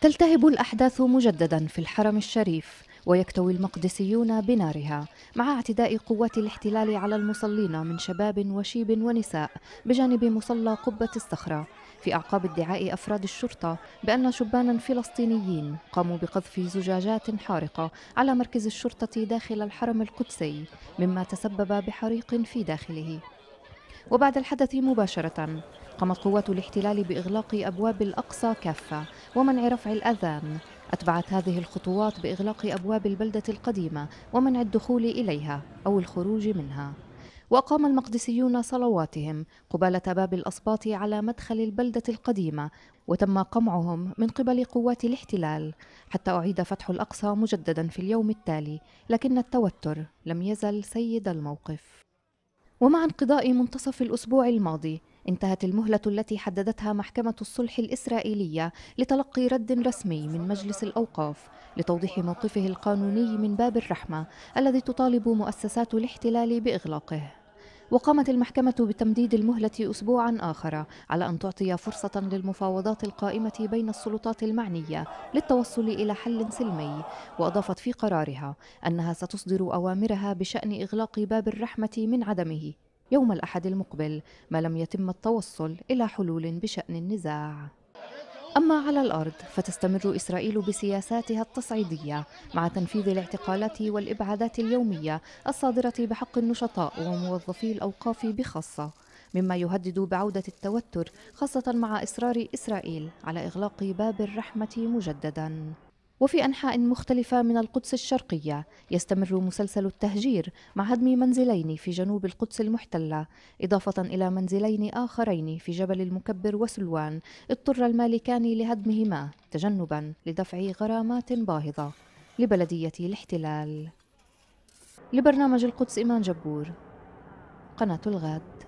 تلتهب الأحداث مجددا في الحرم الشريف ويكتوي المقدسيون بنارها مع اعتداء قوات الاحتلال على المصلين من شباب وشيب ونساء بجانب مصلى قبة الصخرة في أعقاب ادعاء أفراد الشرطة بأن شبانا فلسطينيين قاموا بقذف زجاجات حارقة على مركز الشرطة داخل الحرم القدسي مما تسبب بحريق في داخله وبعد الحدث مباشرة قامت قوات الاحتلال باغلاق ابواب الاقصى كافه ومنع رفع الاذان أتبعت هذه الخطوات بإغلاق أبواب البلدة القديمة ومنع الدخول إليها أو الخروج منها وأقام المقدسيون صلواتهم قبالة باب الأصباط على مدخل البلدة القديمة وتم قمعهم من قبل قوات الاحتلال حتى أعيد فتح الأقصى مجددا في اليوم التالي لكن التوتر لم يزل سيد الموقف ومع انقضاء منتصف الأسبوع الماضي انتهت المهلة التي حددتها محكمة الصلح الإسرائيلية لتلقي رد رسمي من مجلس الأوقاف لتوضيح موقفه القانوني من باب الرحمة الذي تطالب مؤسسات الاحتلال بإغلاقه وقامت المحكمة بتمديد المهلة أسبوعا آخر على أن تعطي فرصة للمفاوضات القائمة بين السلطات المعنية للتوصل إلى حل سلمي وأضافت في قرارها أنها ستصدر أوامرها بشأن إغلاق باب الرحمة من عدمه يوم الأحد المقبل ما لم يتم التوصل إلى حلول بشأن النزاع أما على الأرض فتستمر إسرائيل بسياساتها التصعيدية مع تنفيذ الاعتقالات والإبعادات اليومية الصادرة بحق النشطاء وموظفي الأوقاف بخاصة مما يهدد بعودة التوتر خاصة مع إصرار إسرائيل على إغلاق باب الرحمة مجدداً وفي أنحاء مختلفة من القدس الشرقية يستمر مسلسل التهجير مع هدم منزلين في جنوب القدس المحتلة إضافة إلى منزلين آخرين في جبل المكبر وسلوان اضطر المالكان لهدمهما تجنبا لدفع غرامات باهظة لبلدية الاحتلال لبرنامج القدس إيمان جبور قناة الغد